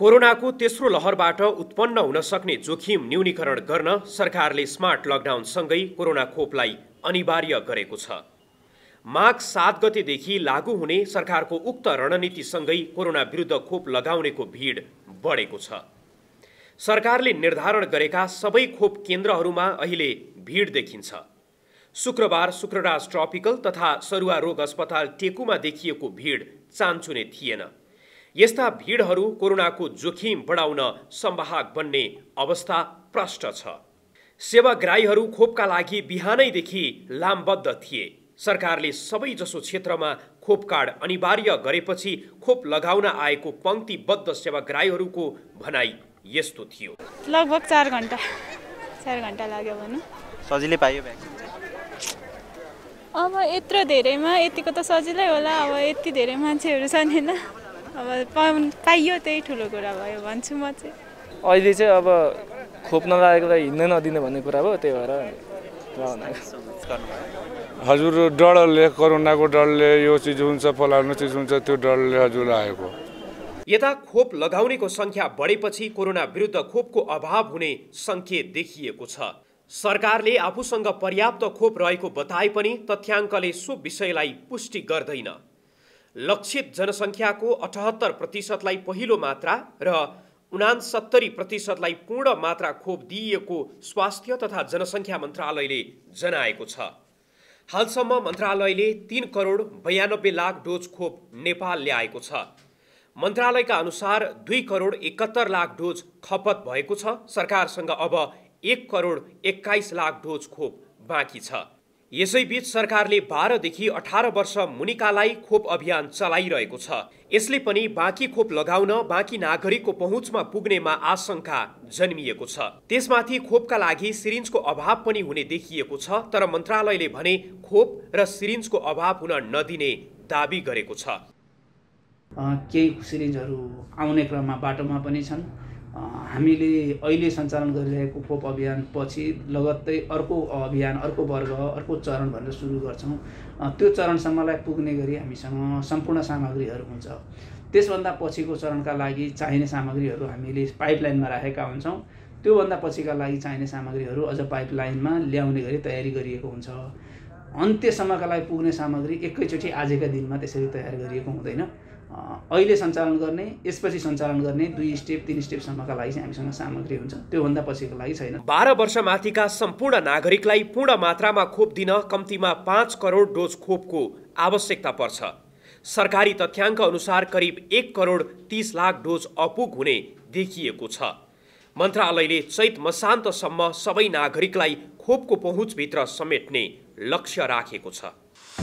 कोरोनाको तेस्रो लहरबाट उत्पन्न हुन सक्ने जोखिम न्यूनीकरण गर्न सरकारले स्मार्ट लकडाउनसँगै कोरोना खोपलाई अनिवार्य गरेको छ माघ सात गतेदेखि लागू हुने सरकारको उक्त रणनीतिसँगै कोरोना विरुद्ध खोप लगाउनेको भिड बढेको छ सरकारले निर्धारण गरेका सबै खोप केन्द्रहरूमा अहिले भिड देखिन्छ शुक्रबार शुक्रराज ट्रपिकल तथा सरुवा रोग अस्पताल टेकुमा देखिएको भिड चान्चुने थिएन यस्ता भिडहरू कोरोनाको जोखिम बढाउन सम्वाहक बन्ने अवस्था प्रष्ट छ सेवाग्राहीहरू खोपका लागि बिहानैदेखि लामबद्ध थिए सरकारले सबैजसो क्षेत्रमा खोप कार्ड अनिवार्य गरेपछि खोप लगाउन आएको पङ्क्तिबद्ध सेवाग्राहीहरूको भनाइ यस्तो थियो लगभग चार घन्टा चार घन्टा लाग्यो भनौँ सजिलै पायो अब यत्रो धेरैमा यतिको त सजिलै होला अब यति धेरै मान्छेहरू छन् होइन अब पाइयो त्यही ठुलो कुरा भयो भन्छु म चाहिँ अहिले चाहिँ अब खोप त हिँड्न नदिने भन्ने कुरा भयो त्यही भएर हजुर डरले कोरोनाको डरले यो चिज हुन्छ फलाउनु चिज हुन्छ त्यो डरले हजुर आएको यता खोप लगाउनेको सङ्ख्या बढेपछि कोरोना विरुद्ध खोपको अभाव हुने सङ्केत देखिएको छ सरकारले आफूसँग पर्याप्त खोप रहेको बताए पनि तथ्याङ्कले सो विषयलाई पुष्टि गर्दैन लक्षित जनसङ्ख्याको अठहत्तर प्रतिशतलाई पहिलो मात्रा र उनासत्तरी प्रतिशतलाई पूर्ण मात्रा खोप दिइएको स्वास्थ्य तथा जनसङ्ख्या मन्त्रालयले जनाएको छ हालसम्म मन्त्रालयले तिन करोड बयानब्बे लाख डोज खोप नेपाल ल्याएको छ मन्त्रालयका अनुसार दुई करोड एकहत्तर लाख डोज खपत भएको छ सरकारसँग अब एक करोड एक्काइस लाख डोज खोप बाँकी छ यसैबीच सरकारले बाह्रदेखि अठार वर्ष मुनिकालाई खोप अभियान चलाइरहेको छ यसले पनि बाँकी खोप लगाउन बाँकी नागरिकको पहुँचमा पुग्नेमा आशंका जन्मिएको छ त्यसमाथि खोपका लागि सिरिन्जको अभाव पनि हुने देखिएको छ तर मन्त्रालयले भने खोप र सिरिन्जको अभाव हुन नदिने दावी गरेको छ केही सिरिन्जहरू आउने क्रममा बाटोमा पनि छन् हामीले अहिले सञ्चालन गरिरहेको खोप अभियान पछि लगत्तै अर्को अभियान अर्को वर्ग अर्को चरण भनेर सुरु गर्छौँ त्यो चरणसम्मलाई पुग्ने गरी हामीसँग सम्पूर्ण सामग्रीहरू हुन्छ त्यसभन्दा पछिको चरणका लागि चाहिने सामग्रीहरू हामीले पाइपलाइनमा राखेका हुन्छौँ त्योभन्दा पछिका लागि चाहिने सामग्रीहरू अझ पाइपलाइनमा ल्याउने गरी तयारी गरिएको हुन्छ अन्त्यसम्मका लागि पुग्ने सामग्री एकैचोटि आजका दिनमा त्यसरी तयार गरिएको हुँदैन अहिले सञ्चालन गर्ने यसपछि सञ्चालन गर्ने दुई स्टेप तिन स्टेपसम्मका लागि चाहिँ हामीसँग सामग्री हुन्छ त्योभन्दा पछिको लागि छैन बाह्र वर्षमाथिका सम्पूर्ण नागरिकलाई पूर्ण मात्रामा खोप दिन कम्तीमा पाँच करोड डोज खोपको आवश्यकता पर्छ सरकारी तथ्याङ्क अनुसार करिब एक करोड तिस लाख डोज अपुग हुने देखिएको छ मन्त्रालयले चैत मसान्तसम्म सबै नागरिकलाई खोपको पहुँचभित्र समेट्ने लक्ष्य राखेको छ